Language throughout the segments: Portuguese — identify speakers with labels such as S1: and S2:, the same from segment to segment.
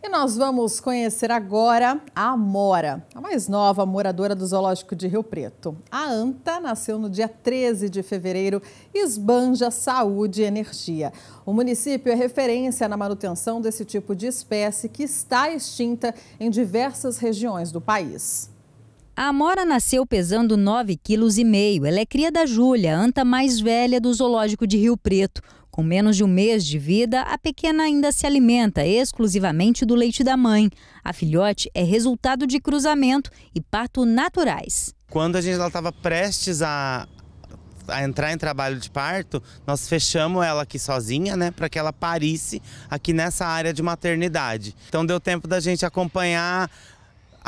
S1: E nós vamos conhecer agora a Amora, a mais nova moradora do Zoológico de Rio Preto. A Anta nasceu no dia 13 de fevereiro e esbanja saúde e energia. O município é referência na manutenção desse tipo de espécie que está extinta em diversas regiões do país.
S2: A Amora nasceu pesando 9,5 kg. Ela é cria da Júlia, anta mais velha do zoológico de Rio Preto. Com menos de um mês de vida, a pequena ainda se alimenta exclusivamente do leite da mãe. A filhote é resultado de cruzamento e parto naturais.
S3: Quando a gente estava prestes a, a entrar em trabalho de parto, nós fechamos ela aqui sozinha, né, para que ela parisse aqui nessa área de maternidade. Então deu tempo da gente acompanhar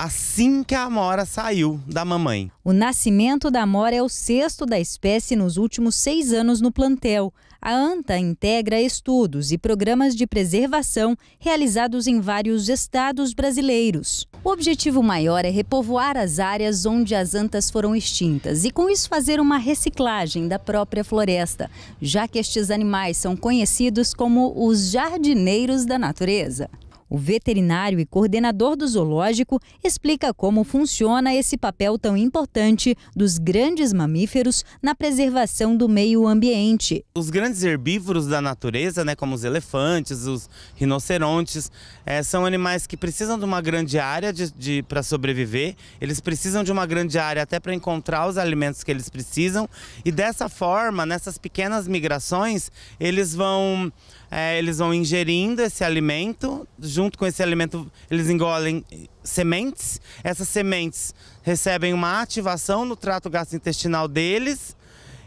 S3: assim que a amora saiu da mamãe.
S2: O nascimento da amora é o sexto da espécie nos últimos seis anos no plantel. A ANTA integra estudos e programas de preservação realizados em vários estados brasileiros. O objetivo maior é repovoar as áreas onde as antas foram extintas e, com isso, fazer uma reciclagem da própria floresta, já que estes animais são conhecidos como os jardineiros da natureza. O veterinário e coordenador do zoológico explica como funciona esse papel tão importante dos grandes mamíferos na preservação do meio
S3: ambiente. Os grandes herbívoros da natureza, né, como os elefantes, os rinocerontes, é, são animais que precisam de uma grande área de, de para sobreviver. Eles precisam de uma grande área até para encontrar os alimentos que eles precisam. E dessa forma, nessas pequenas migrações, eles vão, é, eles vão ingerindo esse alimento junto com esse alimento, eles engolem eh, sementes. Essas sementes recebem uma ativação no trato gastrointestinal deles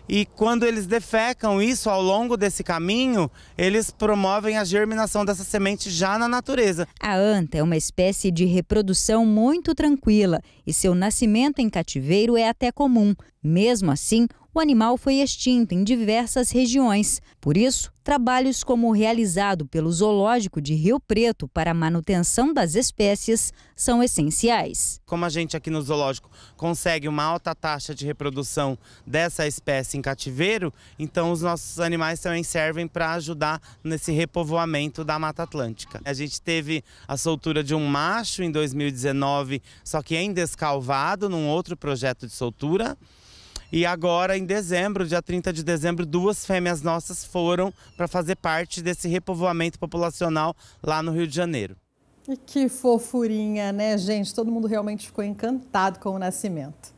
S3: e quando eles defecam isso ao longo desse caminho, eles promovem a germinação dessa semente já na natureza.
S2: A anta é uma espécie de reprodução muito tranquila e seu nascimento em cativeiro é até comum. Mesmo assim, o animal foi extinto em diversas regiões. Por isso, trabalhos como o realizado pelo Zoológico de Rio Preto para a manutenção das espécies são essenciais.
S3: Como a gente aqui no Zoológico consegue uma alta taxa de reprodução dessa espécie em cativeiro, então os nossos animais também servem para ajudar nesse repovoamento da Mata Atlântica. A gente teve a soltura de um macho em 2019, só que é em descalvado, num outro projeto de soltura. E agora, em dezembro, dia 30 de dezembro, duas fêmeas nossas foram para fazer parte desse repovoamento populacional lá no Rio de Janeiro.
S1: E que fofurinha, né, gente? Todo mundo realmente ficou encantado com o nascimento.